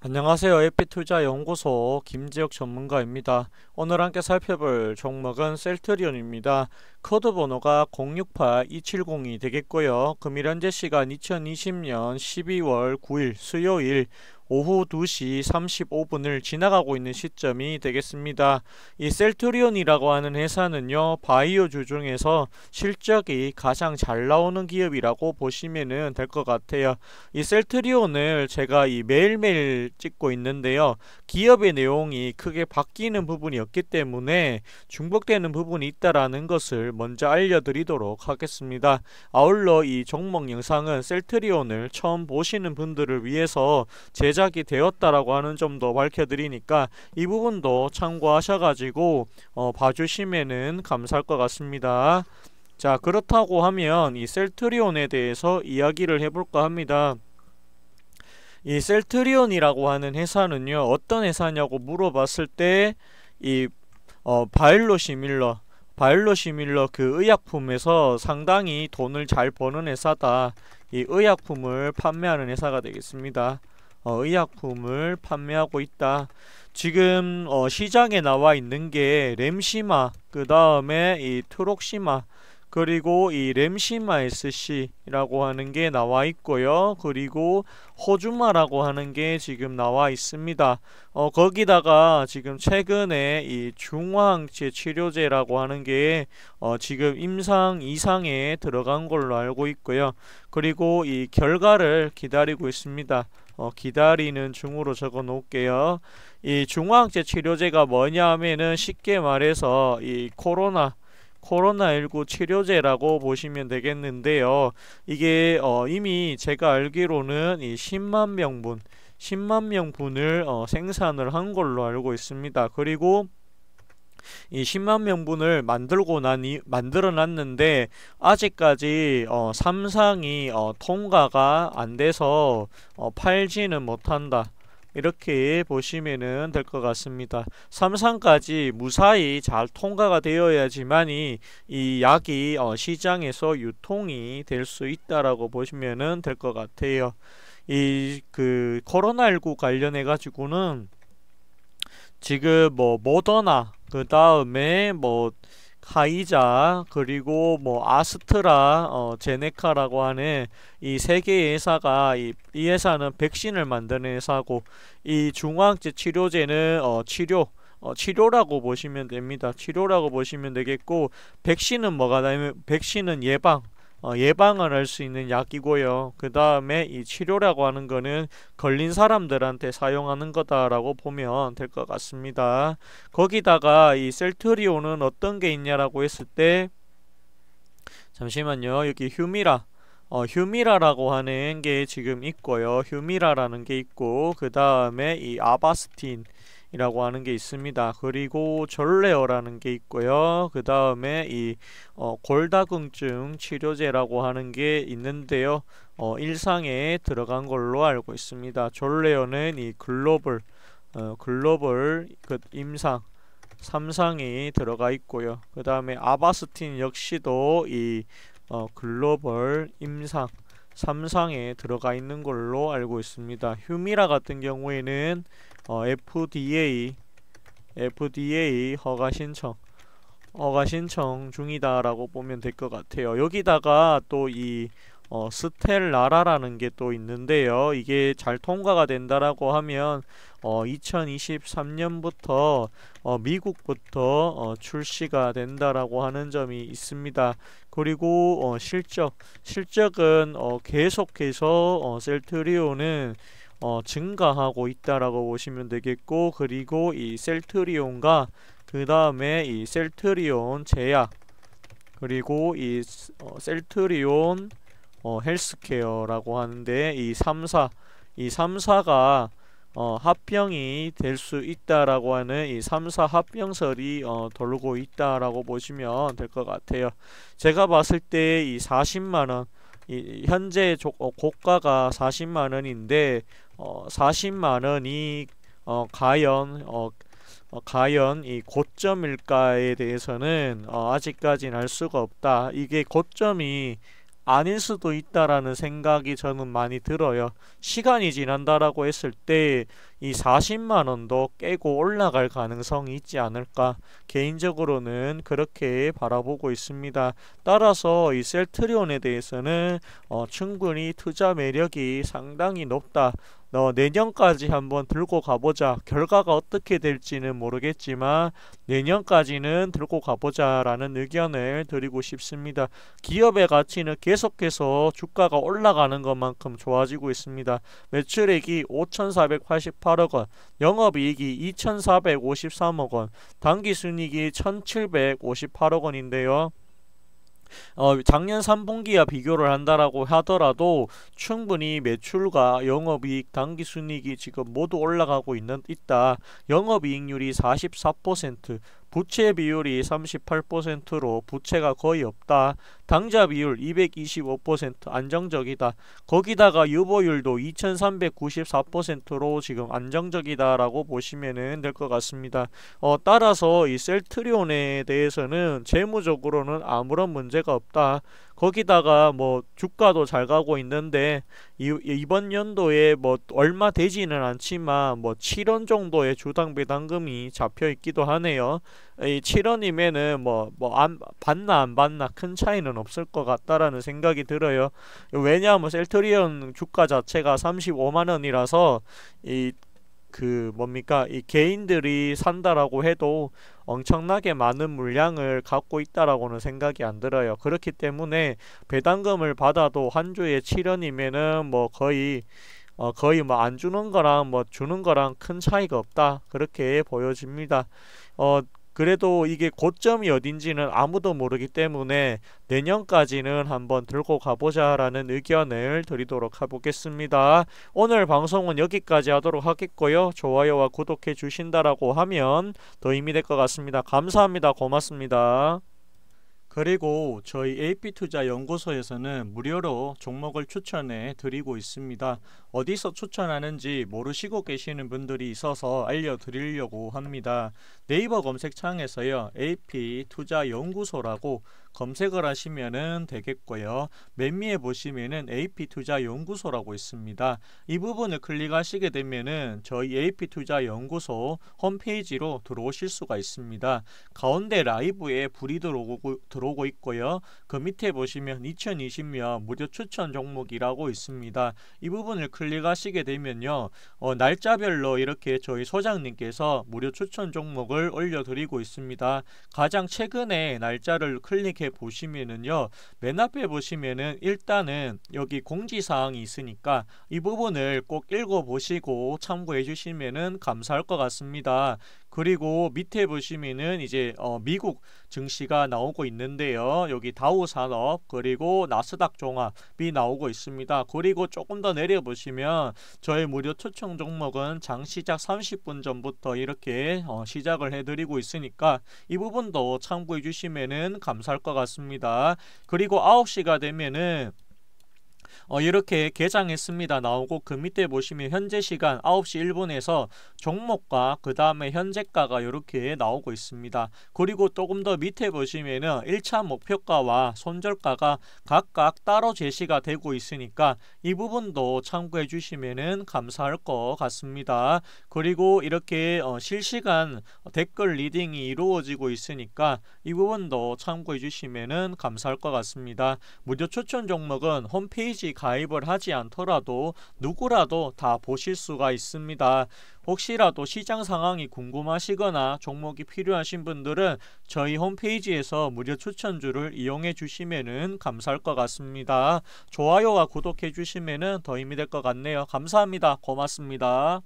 안녕하세요. 에피투자연구소 김지혁 전문가입니다. 오늘 함께 살펴볼 종목은 셀트리온입니다. 코드 번호가 068270이 되겠고요. 금일 현재 시간 2020년 12월 9일 수요일 오후 2시 35분을 지나가고 있는 시점이 되겠습니다. 이 셀트리온이라고 하는 회사는요. 바이오주 중에서 실적이 가장 잘 나오는 기업이라고 보시면 될 것 같아요. 이 셀트리온을 제가 이 매일매일 찍고 있는데요. 기업의 내용이 크게 바뀌는 부분이 없기 때문에 중복되는 부분이 있다라는 것을 먼저 알려드리도록 하겠습니다. 아울러 이 종목 영상은 셀트리온을 처음 보시는 분들을 위해서 제작 제작이 되었다라고 하는 점도 밝혀드리니까 이 부분도 참고하셔가지고 어, 봐주시면은 감사할 것 같습니다. 자 그렇다고 하면 이 셀트리온에 대해서 이야기를 해볼까 합니다. 이 셀트리온이라고 하는 회사는요 어떤 회사냐고 물어봤을 때이 어, 바일로 시밀러 바일로 시밀러 그 의약품에서 상당히 돈을 잘 버는 회사다 이 의약품을 판매하는 회사가 되겠습니다 어, 의약품을 판매하고 있다. 지금 어, 시장에 나와 있는 게 램시마, 그 다음에 이 트록시마, 그리고 이 램시마 SC라고 하는 게 나와 있고요. 그리고 호주마라고 하는 게 지금 나와 있습니다. 어, 거기다가 지금 최근에 이 중화항체 치료제라고 하는 게 어, 지금 임상 이상에 들어간 걸로 알고 있고요. 그리고 이 결과를 기다리고 있습니다. 어, 기다리는 중으로 적어 놓을게요. 이 중화학제 치료제가 뭐냐 하면은 쉽게 말해서 이 코로나 코로나19 치료제라고 보시면 되겠는데요. 이게 어, 이미 제가 알기로는 이 10만 명분 10만 명분을 어, 생산을 한 걸로 알고 있습니다. 그리고 이 10만 명분을 만들고 나니 만들어 놨는데 아직까지 어, 삼상이 어, 통과가 안 돼서 어, 팔지는 못한다. 이렇게 보시면 될 것 같습니다. 삼상까지 무사히 잘 통과가 되어야지만이 이 약이 어 시장에서 유통이 될 수 있다라고 보시면 될 것 같아요. 이 그 코로나19 관련해 가지고는 지금 뭐 모더나 그 다음에 뭐 카이자 그리고 뭐 아스트라 어, 제네카라고 하는 이 세 개의 회사가 이, 이 회사는 백신을 만드는 회사고 이 중화학제 치료제는 어, 치료 어, 치료라고 보시면 됩니다. 치료라고 보시면 되겠고 백신은 뭐가 냐면 백신은 예방 어, 예방을 할 수 있는 약이고요. 그 다음에 이 치료라고 하는 거는 걸린 사람들한테 사용하는 거다라고 보면 될 것 같습니다. 거기다가 이 셀트리온은 어떤 게 있냐라고 했을 때 잠시만요. 여기 휴미라 어, 휴미라라고 하는 게 지금 있고요. 휴미라라는 게 있고 그 다음에 이 아바스틴 이라고 하는 게 있습니다. 그리고 절레어라는 게 있고요. 그 다음에 이 어, 골다공증 치료제라고 하는 게 있는데요. 어, 일상에 들어간 걸로 알고 있습니다. 절레어는 이 글로벌 어, 글로벌 그 임상 삼상이 들어가 있고요. 그 다음에 아바스틴 역시도 이 어, 글로벌 임상 3상에 들어가 있는 걸로 알고 있습니다. 휴미라 같은 경우에는 어, FDA FDA 허가 신청 허가 신청 중이다라고 보면 될 것 같아요. 여기다가 또이 어, 스텔라라라는 게 또 있는데요. 이게 잘 통과가 된다라고 하면 어, 2023년부터 어, 미국부터 어, 출시가 된다라고 하는 점이 있습니다. 그리고 어, 실적, 실적은 어, 계속해서 어, 셀트리온은 어, 증가하고 있다라고 보시면 되겠고 그리고 이 셀트리온과 그 다음에 이 셀트리온 제약 그리고 이 어, 셀트리온 어, 헬스케어라고 하는데 이 3사 이 3사가 어, 합병이 될 수 있다라고 하는 이 3사 합병설이 어, 돌고 있다라고 보시면 될 것 같아요. 제가 봤을 때 이 40만원 이 현재 조, 어, 고가가 40만원인데 어, 40만원이 어, 과연 어, 어, 과연 이 고점일까에 대해서는 어, 아직까지는 알 수가 없다. 이게 고점이 아닐 수도 있다라는 생각이 저는 많이 들어요. 시간이 지난다라고 했을 때 이 40만 원도 깨고 올라갈 가능성이 있지 않을까 개인적으로는 그렇게 바라보고 있습니다. 따라서 이 셀트리온에 대해서는 어, 충분히 투자 매력이 상당히 높다. 어, 내년까지 한번 들고 가보자 결과가 어떻게 될지는 모르겠지만 내년까지는 들고 가보자 라는 의견을 드리고 싶습니다 기업의 가치는 계속해서 주가가 올라가는 것만큼 좋아지고 있습니다 매출액이 5,488억원 영업이익이 2,453억원 당기순이익이 1,758억원인데요 어, 작년 3분기와 비교를 한다라고 하더라도 충분히 매출과 영업이익, 당기순이익이 지금 모두 올라가고 있는 있다. 영업이익률이 44%, 부채 비율이 38%로 부채가 거의 없다. 당좌 비율 225% 안정적이다. 거기다가 유보율도 2394%로 지금 안정적이다라고 보시면될 것 같습니다. 어, 따라서 이 셀트리온에 대해서는 재무적으로는 아무런 문제가 없다. 거기다가 뭐 주가도 잘 가고 있는데 이, 이번 연도에 뭐 얼마 되지는 않지만 뭐 7원 정도의 주당 배당금이 잡혀 있기도 하네요. 이 7원이면은 뭐 뭐 안 받나 안 받나 큰 차이는 없을 것 같다라는 생각이 들어요. 왜냐하면 셀트리온 주가 자체가 35만 원이라서 이 그 뭡니까 이 개인들이 산다라고 해도 엄청나게 많은 물량을 갖고 있다라고는 생각이 안 들어요. 그렇기 때문에 배당금을 받아도 한 주에 7원이면은 뭐 거의 어, 거의 뭐 안 주는 거랑 뭐 주는 거랑 큰 차이가 없다 그렇게 보여집니다. 어 그래도 이게 고점이 어딘지는 아무도 모르기 때문에 내년까지는 한번 들고 가보자 라는 의견을 드리도록 해보겠습니다. 오늘 방송은 여기까지 하도록 하겠고요. 좋아요와 구독해 주신다라고 하면 더 힘이 될것 같습니다. 감사합니다. 고맙습니다. 그리고 저희 AP투자연구소에서는 무료로 종목을 추천해 드리고 있습니다. 어디서 추천하는지 모르시고 계시는 분들이 있어서 알려드리려고 합니다. 네이버 검색창에서요. AP 투자 연구소라고 검색을 하시면은 되겠고요. 맨 위에 보시면은 AP 투자 연구소라고 있습니다. 이 부분을 클릭하시게 되면은 저희 AP 투자 연구소 홈페이지로 들어오실 수가 있습니다. 가운데 라이브에 불이 들어오고 들어오고 있고요. 그 밑에 보시면 2020년 무료 추천 종목이라고 있습니다. 이 부분을 클릭하시게 되면요. 어, 날짜별로 이렇게 저희 소장님께서 무료 추천 종목을 내용을 올려드리고 있습니다. 가장 최근에 날짜를 클릭해 보시면은요. 맨 앞에 보시면은 일단은 여기 공지사항이 있으니까 이 부분을 꼭 읽어보시고 참고해 주시면은 감사할 것 같습니다. 그리고 밑에 보시면은 이제 어 미국 증시가 나오고 있는데요. 여기 다우 산업 그리고 나스닥 종합이 나오고 있습니다. 그리고 조금 더 내려 보시면 저의 무료 초청 종목은 장 시작 30분 전부터 이렇게 어 시작을 해드리고 있으니까 이 부분도 참고해 주시면은 감사할 것 같습니다. 그리고 9시가 되면은 어, 이렇게 개장했습니다. 나오고 그 밑에 보시면 현재 시간 9시 1분에서 종목과 그 다음에 현재가가 이렇게 나오고 있습니다. 그리고 조금 더 밑에 보시면은 1차 목표가와 손절가가 각각 따로 제시가 되고 있으니까 이 부분도 참고해 주시면은 감사할 것 같습니다. 그리고 이렇게 어, 실시간 댓글 리딩이 이루어지고 있으니까 이 부분도 참고해 주시면은 감사할 것 같습니다. 무료 추천 종목은 홈페이지 가입을 하지 않더라도 누구라도 다 보실 수가 있습니다. 혹시라도 시장 상황이 궁금하시거나 종목이 필요하신 분들은 저희 홈페이지에서 무료 추천주를 이용해 주시면 감사할 것 같습니다. 좋아요와 구독해 주시면 더힘이될 것 같네요. 감사합니다. 고맙습니다.